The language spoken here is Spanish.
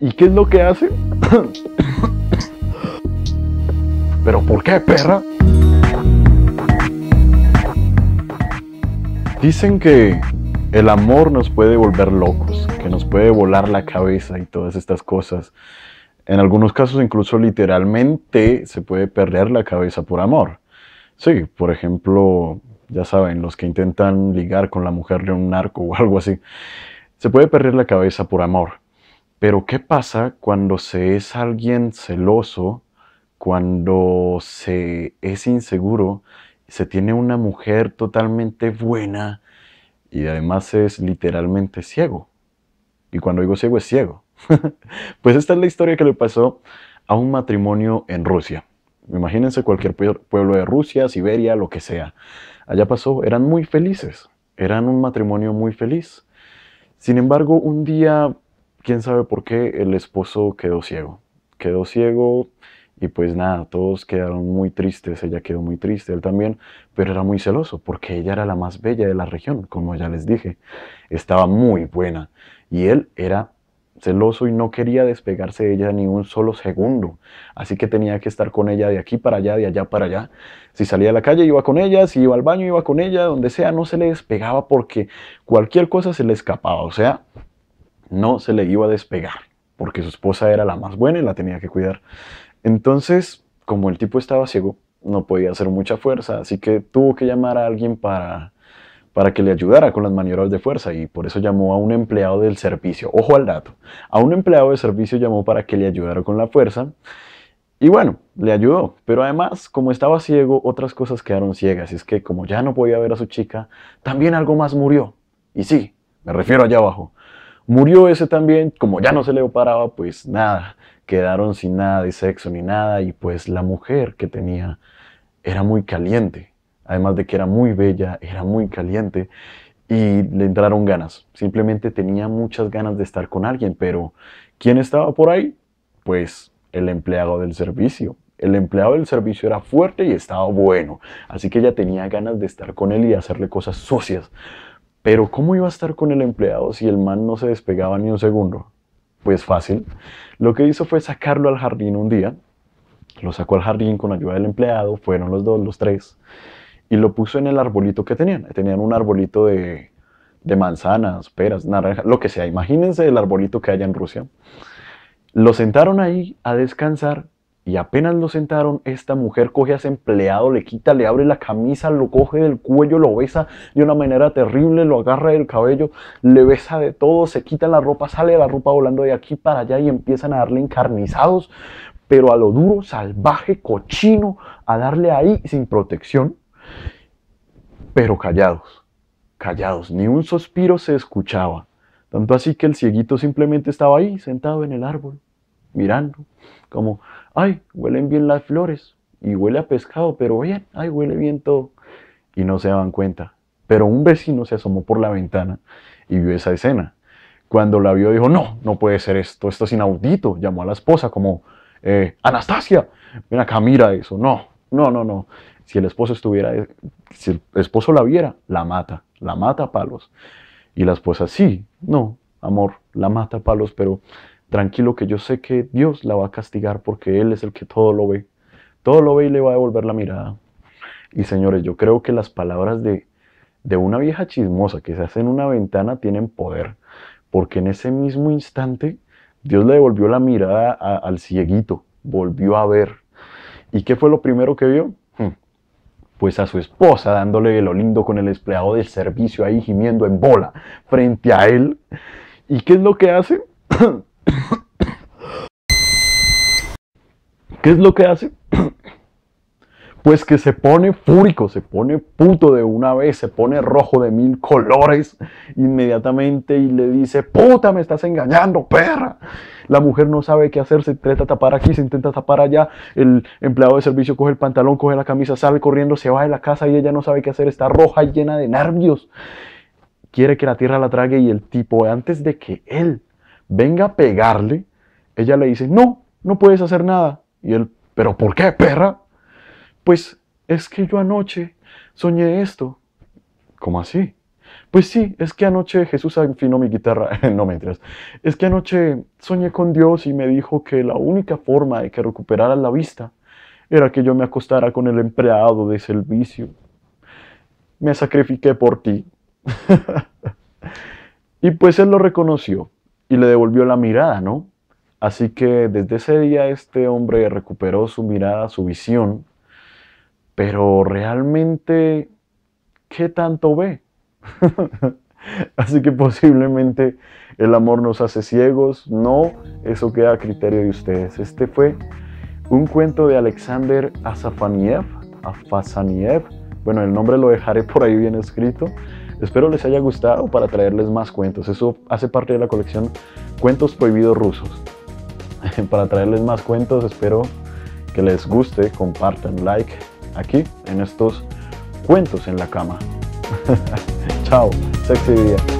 ¿Y qué es lo que hace? ¿Pero por qué, perra? Dicen que el amor nos puede volver locos, que nos puede volar la cabeza y todas estas cosas. En algunos casos incluso literalmente se puede perder la cabeza por amor. Sí, por ejemplo, ya saben, los que intentan ligar con la mujer de un narco o algo así. Se puede perder la cabeza por amor. Pero ¿qué pasa cuando se es alguien celoso, cuando se es inseguro, se tiene una mujer totalmente buena y además es literalmente ciego? Y cuando digo ciego es ciego. pues esta es la historia que le pasó a un matrimonio en Rusia. Imagínense cualquier pueblo de Rusia, Siberia, lo que sea. Allá pasó, eran muy felices, eran un matrimonio muy feliz. Sin embargo, un día quién sabe por qué el esposo quedó ciego. Quedó ciego y pues nada, todos quedaron muy tristes, ella quedó muy triste, él también, pero era muy celoso porque ella era la más bella de la región, como ya les dije, estaba muy buena y él era celoso y no quería despegarse de ella ni un solo segundo, así que tenía que estar con ella de aquí para allá, de allá para allá. Si salía a la calle iba con ella, si iba al baño iba con ella, donde sea, no se le despegaba porque cualquier cosa se le escapaba, o sea, no se le iba a despegar, porque su esposa era la más buena y la tenía que cuidar. Entonces, como el tipo estaba ciego, no podía hacer mucha fuerza, así que tuvo que llamar a alguien para, para que le ayudara con las maniobras de fuerza y por eso llamó a un empleado del servicio. Ojo al dato, a un empleado del servicio llamó para que le ayudara con la fuerza y bueno, le ayudó, pero además, como estaba ciego, otras cosas quedaron ciegas. Y es que como ya no podía ver a su chica, también algo más murió. Y sí, me refiero allá abajo, Murió ese también, como ya no se le paraba, pues nada, quedaron sin nada de sexo ni nada y pues la mujer que tenía era muy caliente, además de que era muy bella, era muy caliente y le entraron ganas, simplemente tenía muchas ganas de estar con alguien, pero ¿quién estaba por ahí? Pues el empleado del servicio. El empleado del servicio era fuerte y estaba bueno, así que ella tenía ganas de estar con él y hacerle cosas socias, pero ¿cómo iba a estar con el empleado si el man no se despegaba ni un segundo? Pues fácil. Lo que hizo fue sacarlo al jardín un día. Lo sacó al jardín con ayuda del empleado, fueron los dos, los tres, y lo puso en el arbolito que tenían. Tenían un arbolito de, de manzanas, peras, naranjas, lo que sea. Imagínense el arbolito que hay en Rusia. Lo sentaron ahí a descansar y apenas lo sentaron, esta mujer coge a ese empleado, le quita, le abre la camisa, lo coge del cuello, lo besa de una manera terrible, lo agarra del cabello, le besa de todo, se quita la ropa, sale la ropa volando de aquí para allá y empiezan a darle encarnizados, pero a lo duro, salvaje, cochino, a darle ahí sin protección, pero callados, callados, ni un suspiro se escuchaba. Tanto así que el cieguito simplemente estaba ahí, sentado en el árbol mirando, como, ay, huelen bien las flores y huele a pescado, pero bien, ay, huele bien todo. Y no se daban cuenta. Pero un vecino se asomó por la ventana y vio esa escena. Cuando la vio dijo, no, no puede ser esto, esto es inaudito. Llamó a la esposa como, eh, Anastasia, ven acá, mira eso. No, no, no, no. Si el esposo estuviera, eh, si el esposo la viera, la mata, la mata palos. Y la esposa, sí, no, amor, la mata palos, pero tranquilo que yo sé que Dios la va a castigar porque Él es el que todo lo ve. Todo lo ve y le va a devolver la mirada. Y señores, yo creo que las palabras de, de una vieja chismosa que se hace en una ventana tienen poder, porque en ese mismo instante Dios le devolvió la mirada al cieguito, volvió a ver. ¿Y qué fue lo primero que vio? Hmm. Pues a su esposa dándole lo lindo con el empleado del servicio ahí gimiendo en bola frente a él. ¿Y qué es lo que hace? ¿Qué es lo que hace? Pues que se pone fúrico, se pone puto de una vez, se pone rojo de mil colores inmediatamente y le dice, puta, me estás engañando, perra. La mujer no sabe qué hacer, se intenta tapar aquí, se intenta tapar allá, el empleado de servicio coge el pantalón, coge la camisa, sale corriendo, se va de la casa y ella no sabe qué hacer, está roja, y llena de nervios. Quiere que la tierra la trague y el tipo, antes de que él venga a pegarle, ella le dice, no, no puedes hacer nada. Y él, pero ¿por qué, perra? Pues es que yo anoche soñé esto. ¿Cómo así? Pues sí, es que anoche Jesús afinó mi guitarra, no me mentiras. Es que anoche soñé con Dios y me dijo que la única forma de que recuperara la vista era que yo me acostara con el empleado de servicio. Me sacrifiqué por ti. y pues él lo reconoció y le devolvió la mirada, ¿no? Así que desde ese día este hombre recuperó su mirada, su visión, pero realmente, ¿qué tanto ve? Así que posiblemente el amor nos hace ciegos, no, eso queda a criterio de ustedes. Este fue un cuento de Alexander Azafaniev. Afasaniev, bueno, el nombre lo dejaré por ahí bien escrito. Espero les haya gustado para traerles más cuentos. Eso hace parte de la colección Cuentos Prohibidos Rusos. para traerles más cuentos, espero que les guste, compartan, like aquí en estos cuentos en la cama. Chao, sexy día.